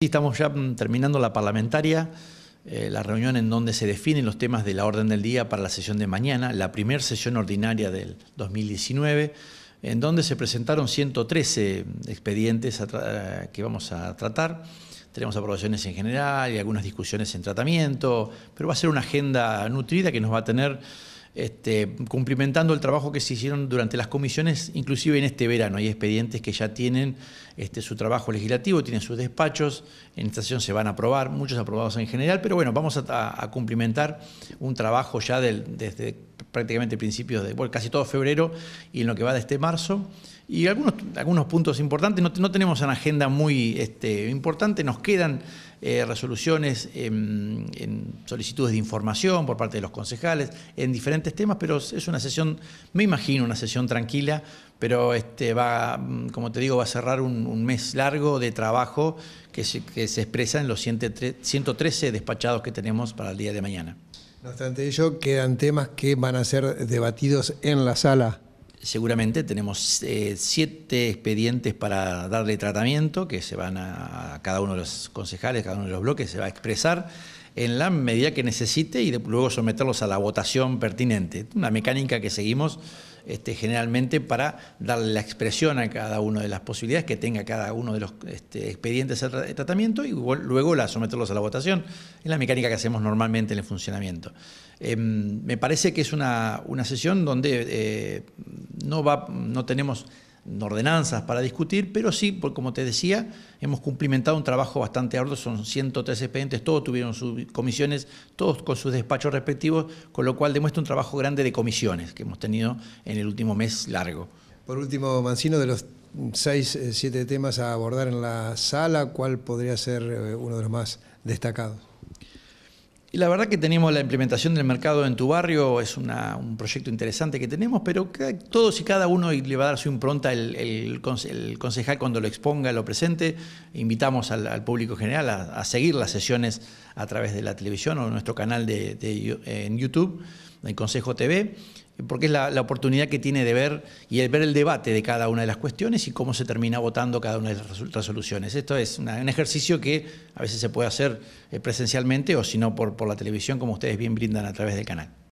Estamos ya mm, terminando la parlamentaria, eh, la reunión en donde se definen los temas de la orden del día para la sesión de mañana, la primera sesión ordinaria del 2019, en donde se presentaron 113 expedientes eh, que vamos a tratar. Tenemos aprobaciones en general y algunas discusiones en tratamiento, pero va a ser una agenda nutrida que nos va a tener este, cumplimentando el trabajo que se hicieron durante las comisiones, inclusive en este verano. Hay expedientes que ya tienen este, su trabajo legislativo, tienen sus despachos, en esta sesión se van a aprobar, muchos aprobados en general, pero bueno, vamos a, cumplimentar un trabajo ya del, desde prácticamente principios de, bueno, casi todo febrero y en lo que va de este marzo. Y algunos, algunos puntos importantes, no, no tenemos una agenda muy este, importante, nos quedan eh, resoluciones en, solicitudes de información por parte de los concejales en diferentes temas, pero es una sesión, me imagino, una sesión tranquila, pero este, va, como te digo, va a cerrar un, mes largo de trabajo que que se expresa en los 113 despachados que tenemos para el día de mañana. No obstante ello, quedan temas que van a ser debatidos en la sala. Seguramente tenemos eh, siete expedientes para darle tratamiento que se van a, cada uno de los concejales, cada uno de los bloques se va a expresar en la medida que necesite y luego someterlos a la votación pertinente. Una mecánica que seguimos este, generalmente para darle la expresión a cada una de las posibilidades que tenga cada uno de los este, expedientes de tratamiento y luego la someterlos a la votación. Es la mecánica que hacemos normalmente en el funcionamiento. Em, me parece que es una, sesión donde eh, no, va, no tenemos ordenanzas para discutir, pero sí, como te decía, hemos cumplimentado un trabajo bastante arduo, son 113 expedientes, todos tuvieron sus comisiones, todos con sus despachos respectivos, con lo cual demuestra un trabajo grande de comisiones que hemos tenido en el último mes largo. Por último, Mancino, de los seis, eh, siete temas a abordar en la sala, ¿cuál podría ser eh, uno de los más destacados? Y la verdad que tenemos la implementación del mercado en tu barrio, es un proyecto interesante que tenemos, pero todos y cada uno le va a dar su impronta el, concejal cuando lo exponga, lo presente. Invitamos al, público general a, seguir las sesiones a través de la televisión o nuestro canal de, en YouTube, el Consejo TV porque es la, oportunidad que tiene de ver y el ver el debate de cada una de las cuestiones y cómo se termina votando cada una de las resoluciones. Esto es un ejercicio que a veces se puede hacer eh, presencialmente o si no por la televisión, como ustedes bien brindan a través del canal.